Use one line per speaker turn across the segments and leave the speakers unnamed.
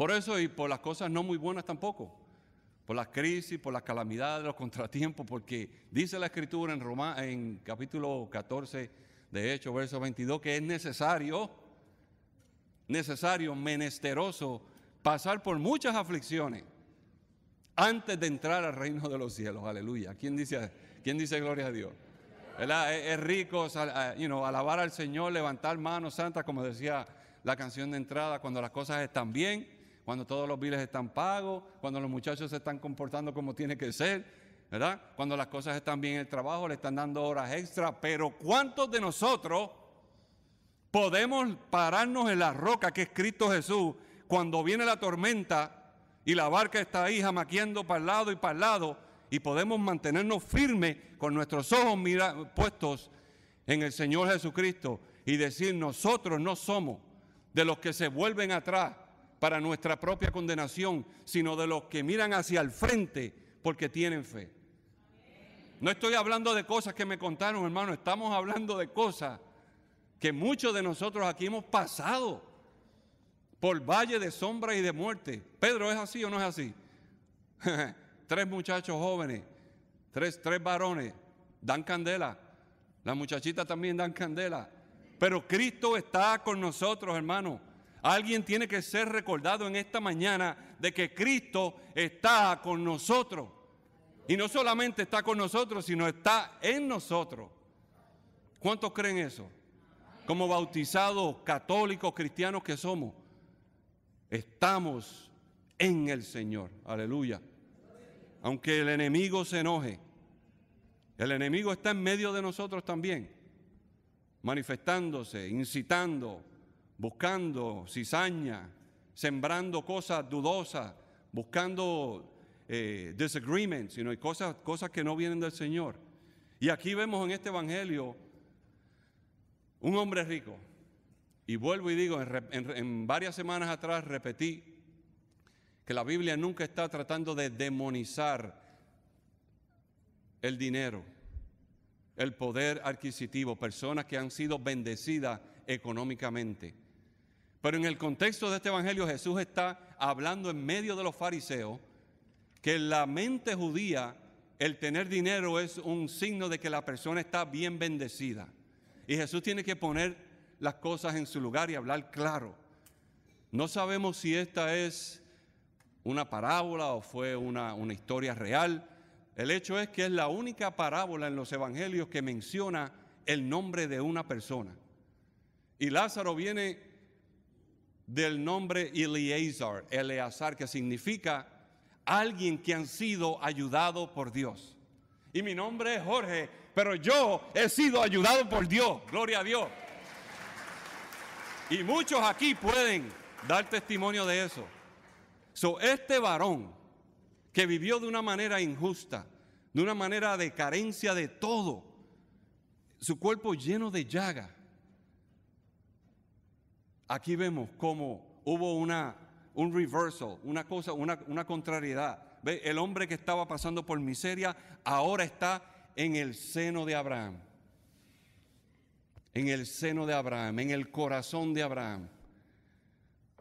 Por eso y por las cosas no muy buenas tampoco. Por las crisis, por las calamidades, los contratiempos, porque dice la Escritura en, Roma, en capítulo 14, de hecho, verso 22, que es necesario, necesario, menesteroso, pasar por muchas aflicciones antes de entrar al reino de los cielos. Aleluya. ¿Quién dice, quién dice gloria a Dios? Es, rico ah, alabar al Señor, levantar manos santas, como decía la canción de entrada, cuando las cosas están bien cuando todos los biles están pagos, cuando los muchachos se están comportando como tiene que ser, ¿verdad? Cuando las cosas están bien en el trabajo, le están dando horas extra, pero ¿cuántos de nosotros podemos pararnos en la roca que es Cristo Jesús cuando viene la tormenta y la barca está ahí jamaqueando para el lado y para el lado y podemos mantenernos firmes con nuestros ojos puestos en el Señor Jesucristo y decir nosotros no somos de los que se vuelven atrás, para nuestra propia condenación, sino de los que miran hacia el frente porque tienen fe. No estoy hablando de cosas que me contaron, hermano, estamos hablando de cosas que muchos de nosotros aquí hemos pasado por valle de sombra y de muerte. Pedro, ¿es así o no es así? tres muchachos jóvenes, tres, tres varones, dan candela. Las muchachitas también dan candela. Pero Cristo está con nosotros, hermano. Alguien tiene que ser recordado en esta mañana de que Cristo está con nosotros. Y no solamente está con nosotros, sino está en nosotros. ¿Cuántos creen eso? Como bautizados, católicos, cristianos que somos, estamos en el Señor. Aleluya. Aunque el enemigo se enoje, el enemigo está en medio de nosotros también, manifestándose, incitando, buscando cizaña, sembrando cosas dudosas, buscando eh, disagreements, sino cosas, cosas que no vienen del Señor. Y aquí vemos en este Evangelio un hombre rico. Y vuelvo y digo, en varias semanas atrás repetí que la Biblia nunca está tratando de demonizar el dinero, el poder adquisitivo, personas que han sido bendecidas económicamente. Pero en el contexto de este Evangelio Jesús está hablando en medio de los fariseos que en la mente judía el tener dinero es un signo de que la persona está bien bendecida. Y Jesús tiene que poner las cosas en su lugar y hablar claro. No sabemos si esta es una parábola o fue una, una historia real. El hecho es que es la única parábola en los evangelios que menciona el nombre de una persona. Y Lázaro viene del nombre Eleazar, Eleazar, que significa alguien que han sido ayudado por Dios. Y mi nombre es Jorge, pero yo he sido ayudado por Dios, gloria a Dios. Y muchos aquí pueden dar testimonio de eso. So, este varón que vivió de una manera injusta, de una manera de carencia de todo, su cuerpo lleno de llagas, Aquí vemos cómo hubo una, un reversal, una cosa, una, contrariedad. ¿Ve? El hombre que estaba pasando por miseria ahora está en el seno de Abraham. En el seno de Abraham, en el corazón de Abraham.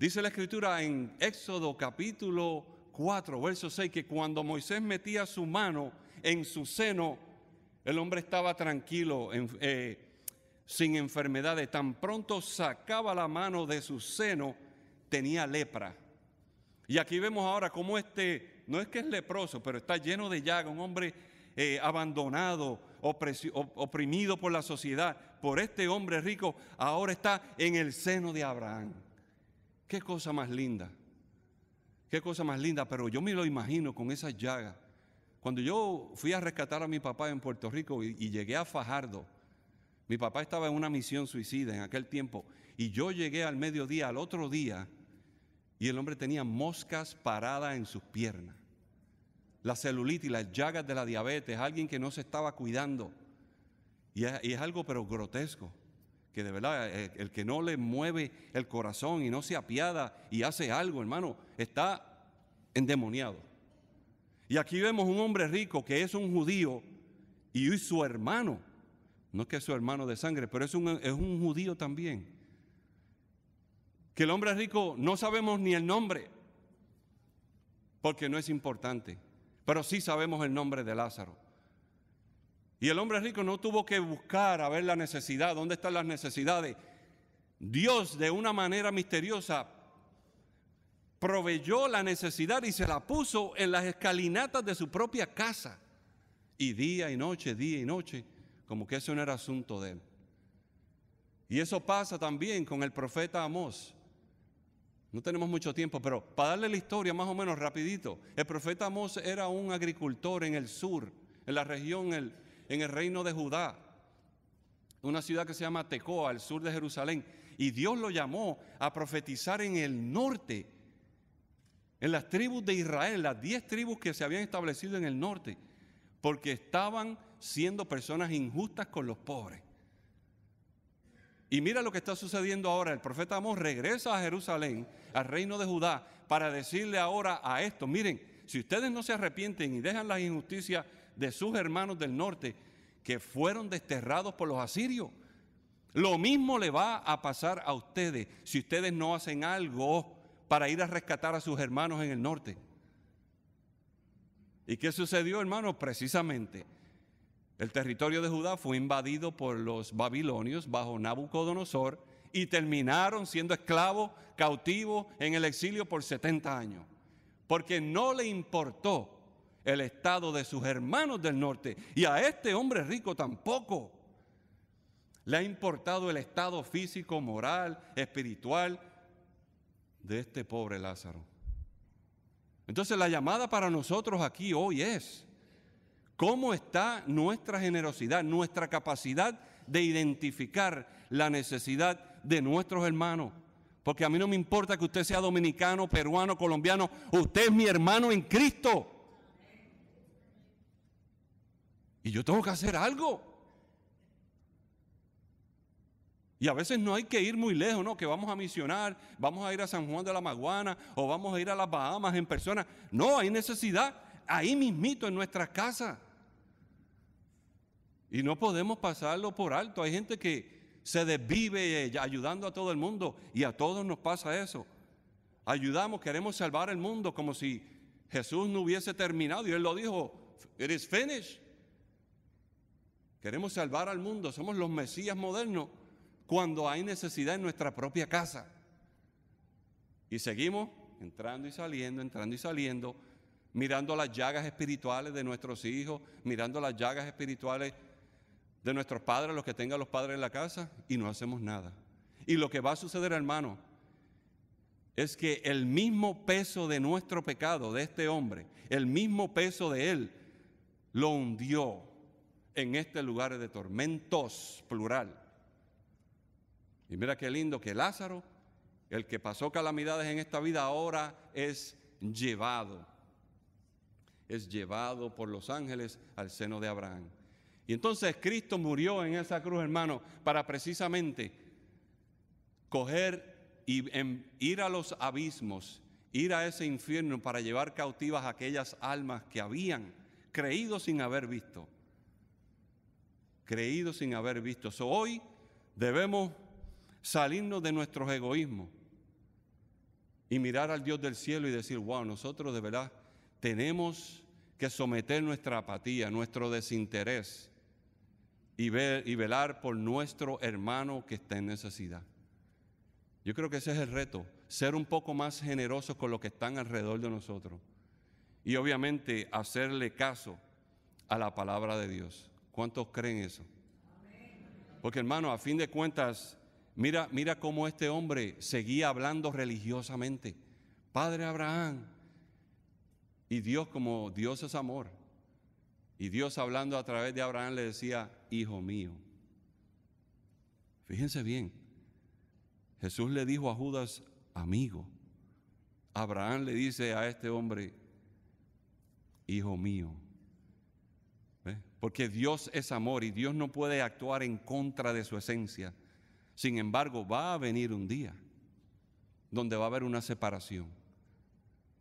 Dice la escritura en Éxodo capítulo 4, verso 6, que cuando Moisés metía su mano en su seno, el hombre estaba tranquilo, eh, sin enfermedades. Tan pronto sacaba la mano de su seno, tenía lepra. Y aquí vemos ahora cómo este, no es que es leproso, pero está lleno de llaga, un hombre eh, abandonado, oprimido por la sociedad, por este hombre rico, ahora está en el seno de Abraham. Qué cosa más linda, qué cosa más linda, pero yo me lo imagino con esa llaga. Cuando yo fui a rescatar a mi papá en Puerto Rico y llegué a Fajardo, mi papá estaba en una misión suicida en aquel tiempo y yo llegué al mediodía, al otro día, y el hombre tenía moscas paradas en sus piernas. La celulitis, las llagas de la diabetes, alguien que no se estaba cuidando. Y es, algo pero grotesco, que de verdad el, eh, el que no le mueve el corazón y no se apiada y hace algo, hermano, está endemoniado. Y aquí vemos un hombre rico que es un judío y su hermano no es que es su hermano de sangre, pero es un, es un judío también. Que el hombre rico no sabemos ni el nombre, porque no es importante, pero sí sabemos el nombre de Lázaro. Y el hombre rico no tuvo que buscar a ver la necesidad, dónde están las necesidades. Dios de una manera misteriosa proveyó la necesidad y se la puso en las escalinatas de su propia casa. Y día y noche, día y noche como que eso no era asunto de él. Y eso pasa también con el profeta Amós. No tenemos mucho tiempo, pero para darle la historia más o menos rapidito, el profeta Amós era un agricultor en el sur, en la región, en el reino de Judá, una ciudad que se llama Tecoa, al sur de Jerusalén, y Dios lo llamó a profetizar en el norte, en las tribus de Israel, las diez tribus que se habían establecido en el norte, porque estaban siendo personas injustas con los pobres. Y mira lo que está sucediendo ahora. El profeta amos regresa a Jerusalén, al reino de Judá, para decirle ahora a esto, miren, si ustedes no se arrepienten y dejan las injusticias de sus hermanos del norte, que fueron desterrados por los asirios, lo mismo le va a pasar a ustedes si ustedes no hacen algo para ir a rescatar a sus hermanos en el norte. ¿Y qué sucedió, hermano? Precisamente el territorio de Judá fue invadido por los babilonios bajo Nabucodonosor y terminaron siendo esclavos, cautivos en el exilio por 70 años, porque no le importó el estado de sus hermanos del norte y a este hombre rico tampoco. Le ha importado el estado físico, moral, espiritual de este pobre Lázaro. Entonces la llamada para nosotros aquí hoy es, ¿Cómo está nuestra generosidad, nuestra capacidad de identificar la necesidad de nuestros hermanos? Porque a mí no me importa que usted sea dominicano, peruano, colombiano, usted es mi hermano en Cristo. Y yo tengo que hacer algo. Y a veces no hay que ir muy lejos, ¿no? Que vamos a misionar, vamos a ir a San Juan de la Maguana o vamos a ir a las Bahamas en persona. No, hay necesidad ahí mismito en nuestra casa. Y no podemos pasarlo por alto. Hay gente que se desvive eh, ayudando a todo el mundo y a todos nos pasa eso. Ayudamos, queremos salvar el mundo como si Jesús no hubiese terminado y Él lo dijo, it is finished. Queremos salvar al mundo, somos los Mesías modernos cuando hay necesidad en nuestra propia casa. Y seguimos entrando y saliendo, entrando y saliendo, mirando las llagas espirituales de nuestros hijos, mirando las llagas espirituales de nuestros padres, los que tengan los padres en la casa, y no hacemos nada. Y lo que va a suceder, hermano, es que el mismo peso de nuestro pecado, de este hombre, el mismo peso de él, lo hundió en este lugar de tormentos, plural. Y mira qué lindo que Lázaro, el que pasó calamidades en esta vida, ahora es llevado. Es llevado por los ángeles al seno de Abraham. Y entonces Cristo murió en esa cruz, hermano, para precisamente coger y em, ir a los abismos, ir a ese infierno para llevar cautivas a aquellas almas que habían creído sin haber visto. Creído sin haber visto. hoy debemos salirnos de nuestros egoísmos y mirar al Dios del cielo y decir, wow, nosotros de verdad tenemos que someter nuestra apatía, nuestro desinterés y, velar por nuestro hermano que está en necesidad. Yo creo que ese es el reto, ser un poco más generosos con los que están alrededor de nosotros y obviamente hacerle caso a la palabra de Dios. ¿Cuántos creen eso? Porque hermano, a fin de cuentas, mira, mira cómo este hombre seguía hablando religiosamente. Padre Abraham, y Dios como Dios es amor, y Dios hablando a través de Abraham le decía, hijo mío. Fíjense bien, Jesús le dijo a Judas, amigo. Abraham le dice a este hombre, hijo mío. Porque Dios es amor y Dios no puede actuar en contra de su esencia. Sin embargo, va a venir un día donde va a haber una separación.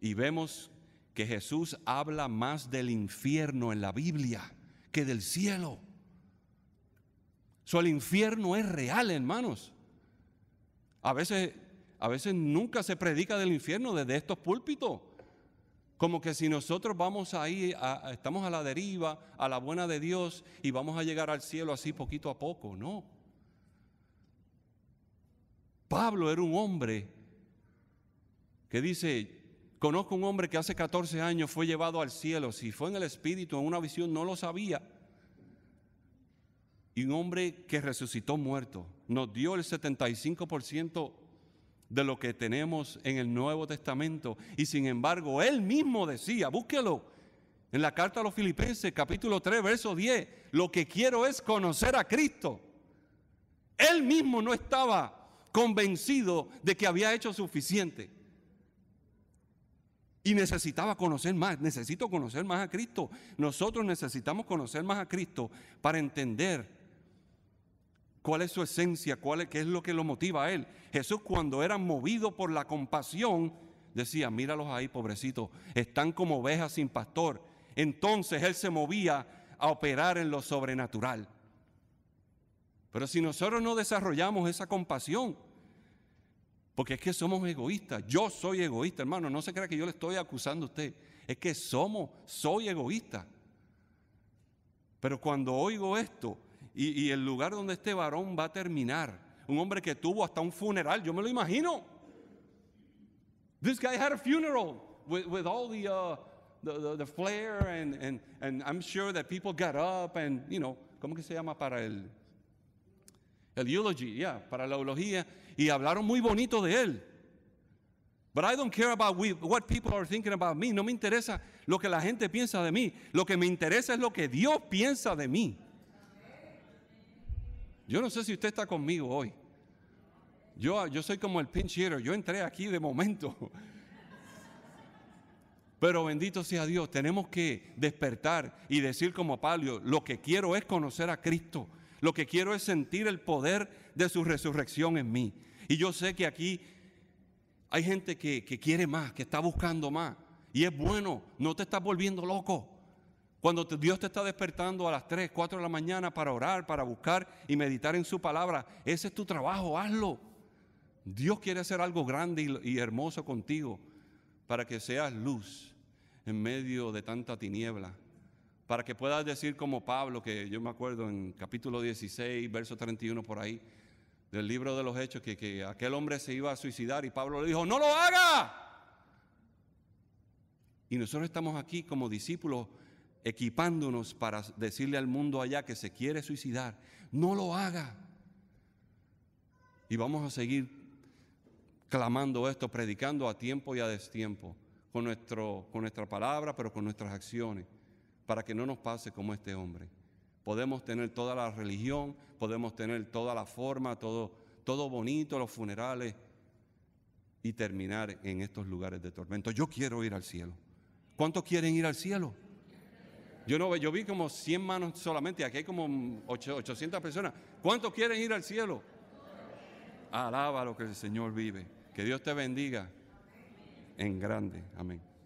Y vemos que Jesús habla más del infierno en la Biblia que del cielo. So, el infierno es real, hermanos. A veces, a veces nunca se predica del infierno desde estos púlpitos. Como que si nosotros vamos ahí, estamos a la deriva, a la buena de Dios y vamos a llegar al cielo así poquito a poco. No. Pablo era un hombre que dice, Conozco un hombre que hace 14 años fue llevado al cielo, si fue en el espíritu, en una visión, no lo sabía. Y un hombre que resucitó muerto, nos dio el 75% de lo que tenemos en el Nuevo Testamento. Y sin embargo, él mismo decía, búsquelo, en la carta a los filipenses, capítulo 3, verso 10, lo que quiero es conocer a Cristo. Él mismo no estaba convencido de que había hecho suficiente. Y necesitaba conocer más, necesito conocer más a Cristo. Nosotros necesitamos conocer más a Cristo para entender cuál es su esencia, cuál es, qué es lo que lo motiva a Él. Jesús cuando era movido por la compasión, decía, míralos ahí, pobrecitos, están como ovejas sin pastor. Entonces Él se movía a operar en lo sobrenatural. Pero si nosotros no desarrollamos esa compasión, porque es que somos egoístas. Yo soy egoísta, hermano. No se crea que yo le estoy acusando a usted. Es que somos, soy egoísta. Pero cuando oigo esto y, el lugar donde este varón va a terminar, un hombre que tuvo hasta un funeral, yo me lo imagino. This guy had a funeral with, with all the, uh, the, and, and, and I'm sure that people got up and, you know, ¿cómo que se llama para él? el eulogy, para la eulogía, y hablaron muy bonito de él. But I don't care about what people are thinking about me. No me interesa lo que la gente piensa de mí. Lo que me interesa es lo que Dios piensa de mí. Yo no sé si usted está conmigo hoy. Yo, yo soy como el pinch hitter. Yo entré aquí de momento. Pero bendito sea Dios, tenemos que despertar y decir como Pablo, lo que quiero es conocer a Cristo lo que quiero es sentir el poder de su resurrección en mí. Y yo sé que aquí hay gente que, quiere más, que está buscando más. Y es bueno, no te estás volviendo loco. Cuando Dios te está despertando a las 3, 4 de la mañana para orar, para buscar y meditar en su palabra, ese es tu trabajo, hazlo. Dios quiere hacer algo grande y hermoso contigo para que seas luz en medio de tanta tiniebla para que puedas decir como Pablo, que yo me acuerdo en capítulo 16, verso 31 por ahí, del libro de los Hechos, que, que aquel hombre se iba a suicidar y Pablo le dijo, no lo haga. Y nosotros estamos aquí como discípulos equipándonos para decirle al mundo allá que se quiere suicidar, no lo haga. Y vamos a seguir clamando esto, predicando a tiempo y a destiempo, con, nuestro, con nuestra palabra, pero con nuestras acciones para que no nos pase como este hombre. Podemos tener toda la religión, podemos tener toda la forma, todo, todo bonito, los funerales, y terminar en estos lugares de tormento. Yo quiero ir al cielo. ¿Cuántos quieren ir al cielo? Yo no yo vi como 100 manos solamente, aquí hay como 800 personas. ¿Cuántos quieren ir al cielo? Alaba lo que el Señor vive. Que Dios te bendiga en grande. Amén.